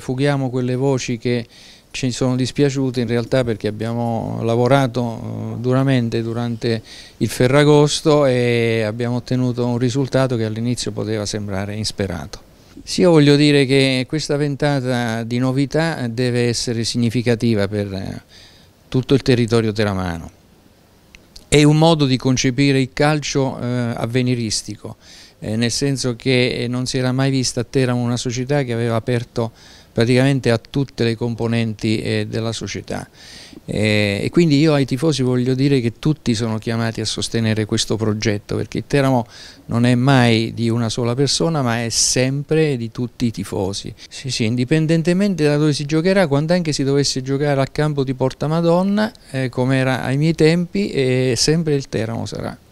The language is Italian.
Fughiamo quelle voci che ci sono dispiaciute in realtà perché abbiamo lavorato eh, duramente durante il Ferragosto e abbiamo ottenuto un risultato che all'inizio poteva sembrare insperato. Sì, io voglio dire che questa ventata di novità deve essere significativa per eh, tutto il territorio teramano. È un modo di concepire il calcio eh, avveniristico, nel senso che non si era mai vista a Teramo una società che aveva aperto praticamente a tutte le componenti eh, della società eh, e quindi io ai tifosi voglio dire che tutti sono chiamati a sostenere questo progetto perché il Teramo non è mai di una sola persona ma è sempre di tutti i tifosi sì, sì, indipendentemente da dove si giocherà quando anche si dovesse giocare al campo di Porta Madonna eh, come era ai miei tempi eh, sempre il Teramo sarà